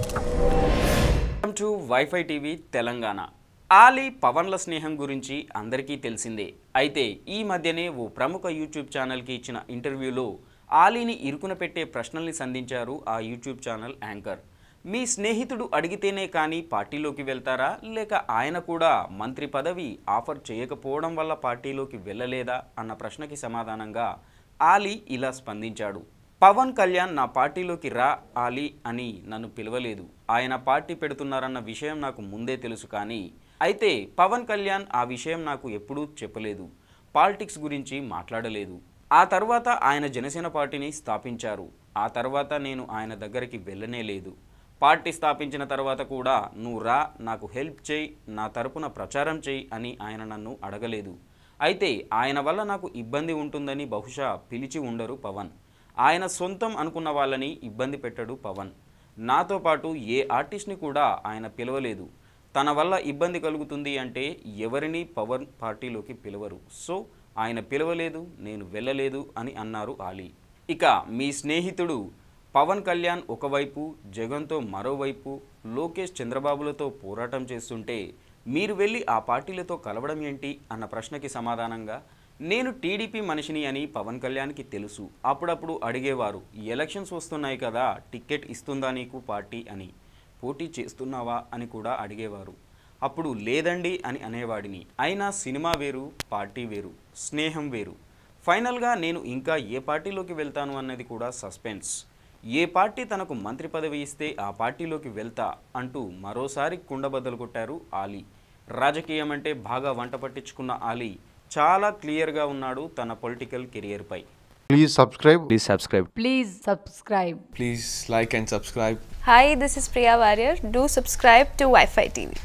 welcome to WiFi TV Telangana Ali పవన్ల స్నేహం గురించి అందరికీ తెలిసిందే అయితే ఈ మధ్యనే ఓ ప్రముఖ యూట్యూబ్ ఛానల్కి ఇచ్చిన ఇంటర్వ్యూలో ఆలీని ఇరుకున పెట్టే ప్రశ్నల్ని సంధించారు ఆ యూట్యూబ్ ఛానల్ యాంకర్ మీ స్నేహితుడు అడిగితేనే కానీ పార్టీలోకి వెళ్తారా లేక ఆయన కూడా మంత్రి పదవి ఆఫర్ చేయకపోవడం వల్ల పార్టీలోకి వెళ్ళలేదా అన్న ప్రశ్నకి సమాధానంగా ఆలీ ఇలా స్పందించాడు పవన్ కళ్యాణ్ నా పార్టీలోకి రా ఆలి అని నన్ను పిలవలేదు ఆయన పార్టీ పెడుతున్నారన్న విషయం నాకు ముందే తెలుసు కానీ అయితే పవన్ కళ్యాణ్ ఆ విషయం నాకు ఎప్పుడూ చెప్పలేదు పాలిటిక్స్ గురించి మాట్లాడలేదు ఆ తర్వాత ఆయన జనసేన పార్టీని స్థాపించారు ఆ తర్వాత నేను ఆయన దగ్గరికి వెళ్ళనే లేదు పార్టీ స్థాపించిన తర్వాత కూడా నువ్వు రా నాకు హెల్ప్ చేయి నా తరపున ప్రచారం చేయి అని ఆయన నన్ను అడగలేదు అయితే ఆయన వల్ల నాకు ఇబ్బంది ఉంటుందని బహుశా పిలిచి ఉండరు పవన్ ఆయన సొంతం అనుకున్న వాళ్ళని ఇబ్బంది పెట్టడు పవన్ నాతో పాటు ఏ ఆర్టిస్ట్ని కూడా ఆయన పిలవలేదు తన వల్ల ఇబ్బంది కలుగుతుంది అంటే ఎవరిని పవన్ పార్టీలోకి పిలవరు సో ఆయన పిలవలేదు నేను వెళ్ళలేదు అని అన్నారు ఆలీ ఇక మీ స్నేహితుడు పవన్ కళ్యాణ్ ఒకవైపు జగన్తో మరోవైపు లోకేష్ చంద్రబాబులతో పోరాటం చేస్తుంటే మీరు వెళ్ళి ఆ పార్టీలతో కలవడం ఏంటి అన్న ప్రశ్నకి సమాధానంగా నేను టీడీపీ మనిషిని అని పవన్ కళ్యాణ్కి తెలుసు అప్పుడప్పుడు అడిగేవారు ఎలక్షన్స్ వస్తున్నాయి కదా టికెట్ ఇస్తుందా నీకు పార్టీ అని పోటీ చేస్తున్నావా అని కూడా అడిగేవారు అప్పుడు లేదండి అని అనేవాడిని అయినా సినిమా వేరు పార్టీ వేరు స్నేహం వేరు ఫైనల్గా నేను ఇంకా ఏ పార్టీలోకి వెళ్తాను అన్నది కూడా సస్పెన్స్ ఏ పార్టీ తనకు మంత్రి పదవి ఇస్తే ఆ పార్టీలోకి వెళ్తా అంటూ మరోసారి కుండబద్దలు కొట్టారు ఆలీ రాజకీయం అంటే బాగా వంట పట్టించుకున్న ఆలీ చాలా క్లియర్గా ఉన్నాడు తన పొలిటికల్ కెరియర్ పై please subscribe please subscribe please subscribe please like and subscribe hi this is Priya Warrier do subscribe to WiFi TV